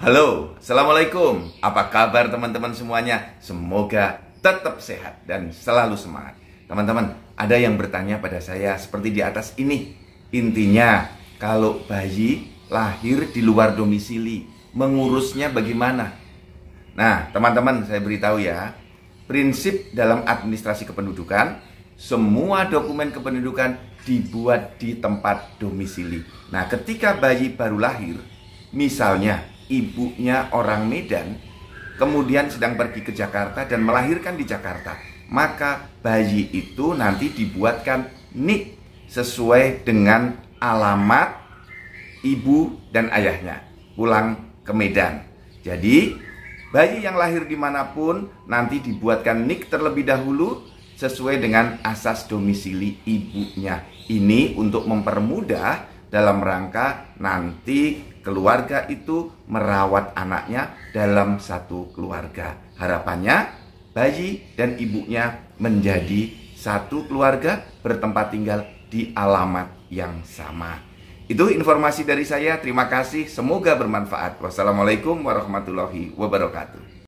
Halo, Assalamualaikum Apa kabar teman-teman semuanya? Semoga tetap sehat dan selalu semangat Teman-teman, ada yang bertanya pada saya seperti di atas ini Intinya, kalau bayi lahir di luar domisili Mengurusnya bagaimana? Nah, teman-teman saya beritahu ya Prinsip dalam administrasi kependudukan semua dokumen kependudukan dibuat di tempat domisili. Nah, ketika bayi baru lahir, misalnya ibunya orang Medan, kemudian sedang pergi ke Jakarta dan melahirkan di Jakarta, maka bayi itu nanti dibuatkan nik sesuai dengan alamat ibu dan ayahnya pulang ke Medan. Jadi bayi yang lahir dimanapun nanti dibuatkan nik terlebih dahulu sesuai dengan asas domisili ibunya. Ini untuk mempermudah dalam rangka nanti keluarga itu merawat anaknya dalam satu keluarga. Harapannya bayi dan ibunya menjadi satu keluarga bertempat tinggal di alamat yang sama. Itu informasi dari saya. Terima kasih. Semoga bermanfaat. Wassalamualaikum warahmatullahi wabarakatuh.